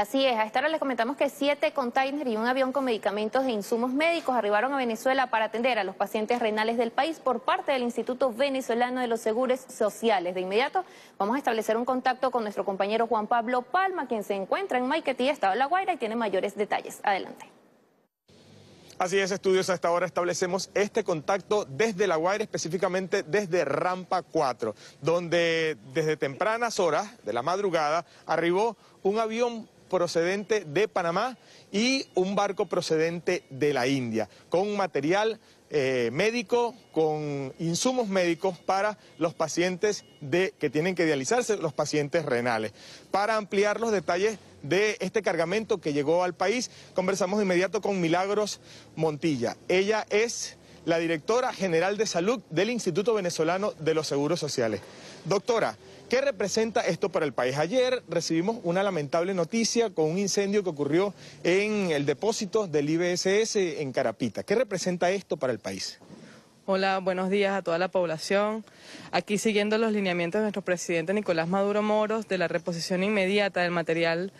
Así es, a esta hora les comentamos que siete containers y un avión con medicamentos e insumos médicos arribaron a Venezuela para atender a los pacientes renales del país por parte del Instituto Venezolano de los Seguros Sociales. De inmediato vamos a establecer un contacto con nuestro compañero Juan Pablo Palma, quien se encuentra en Maiquetí, Estado de La Guaira, y tiene mayores detalles. Adelante. Así es, estudios, a esta hora establecemos este contacto desde La Guaira, específicamente desde Rampa 4, donde desde tempranas horas de la madrugada arribó un avión procedente de Panamá y un barco procedente de la India, con material eh, médico, con insumos médicos para los pacientes de, que tienen que dializarse, los pacientes renales. Para ampliar los detalles de este cargamento que llegó al país, conversamos de inmediato con Milagros Montilla. Ella es la directora general de salud del Instituto Venezolano de los Seguros Sociales. Doctora, ¿qué representa esto para el país? Ayer recibimos una lamentable noticia con un incendio que ocurrió en el depósito del IBSS en Carapita. ¿Qué representa esto para el país? Hola, buenos días a toda la población. Aquí siguiendo los lineamientos de nuestro presidente Nicolás Maduro Moros de la reposición inmediata del material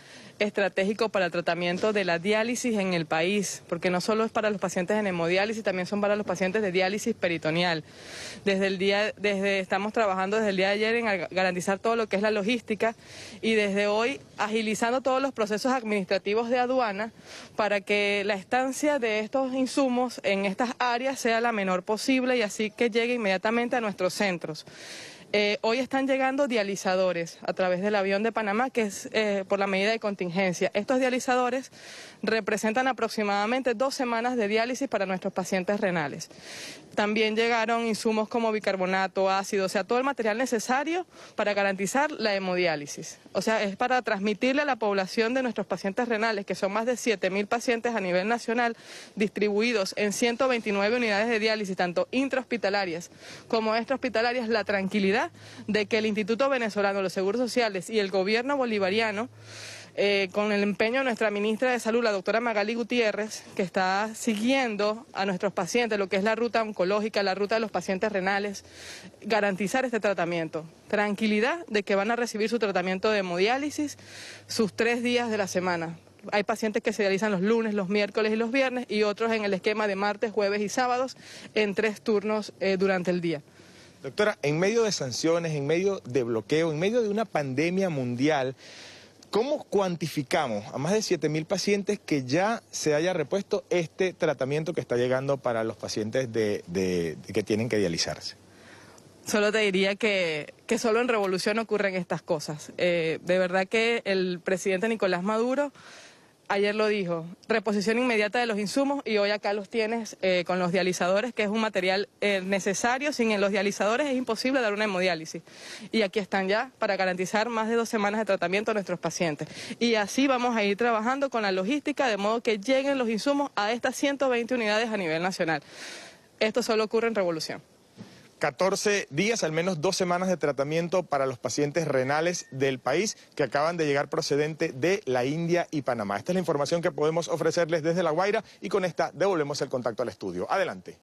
estratégico para el tratamiento de la diálisis en el país, porque no solo es para los pacientes en hemodiálisis, también son para los pacientes de diálisis peritoneal. Desde el día, desde estamos trabajando desde el día de ayer en garantizar todo lo que es la logística y desde hoy agilizando todos los procesos administrativos de aduana para que la estancia de estos insumos en estas áreas sea la menor posible y así que llegue inmediatamente a nuestros centros. Eh, hoy están llegando dializadores a través del avión de Panamá, que es eh, por la medida de contingencia. Estos dializadores representan aproximadamente dos semanas de diálisis para nuestros pacientes renales. También llegaron insumos como bicarbonato, ácido, o sea, todo el material necesario para garantizar la hemodiálisis. O sea, es para transmitirle a la población de nuestros pacientes renales, que son más de 7.000 pacientes a nivel nacional, distribuidos en 129 unidades de diálisis, tanto intrahospitalarias como extrahospitalarias, la tranquilidad de que el Instituto Venezolano de los Seguros Sociales y el gobierno bolivariano, eh, con el empeño de nuestra ministra de Salud, la doctora Magali Gutiérrez, que está siguiendo a nuestros pacientes, lo que es la ruta oncológica, la ruta de los pacientes renales, garantizar este tratamiento. Tranquilidad de que van a recibir su tratamiento de hemodiálisis sus tres días de la semana hay pacientes que se realizan los lunes, los miércoles y los viernes y otros en el esquema de martes, jueves y sábados en tres turnos eh, durante el día. Doctora, en medio de sanciones, en medio de bloqueo, en medio de una pandemia mundial, ¿Cómo cuantificamos a más de 7.000 pacientes que ya se haya repuesto este tratamiento que está llegando para los pacientes que tienen que dializarse? Solo te diría que, solo en Revolución ocurren estas cosas. Eh, de verdad que el presidente Nicolás Maduro ayer lo dijo, reposición inmediata de los insumos y hoy acá los tienes eh, con los dializadores, que es un material eh, necesario, sin los dializadores es imposible dar una hemodiálisis. Y aquí están ya para garantizar más de dos semanas de tratamiento a nuestros pacientes. Y así vamos a ir trabajando con la logística, de modo que lleguen los insumos a estas 120 unidades a nivel nacional. Esto solo ocurre en Revolución. 14 días, al menos dos semanas de tratamiento para los pacientes renales del país que acaban de llegar procedente de la India y Panamá. Esta es la información que podemos ofrecerles desde La Guaira y con esta devolvemos el contacto al estudio. Adelante.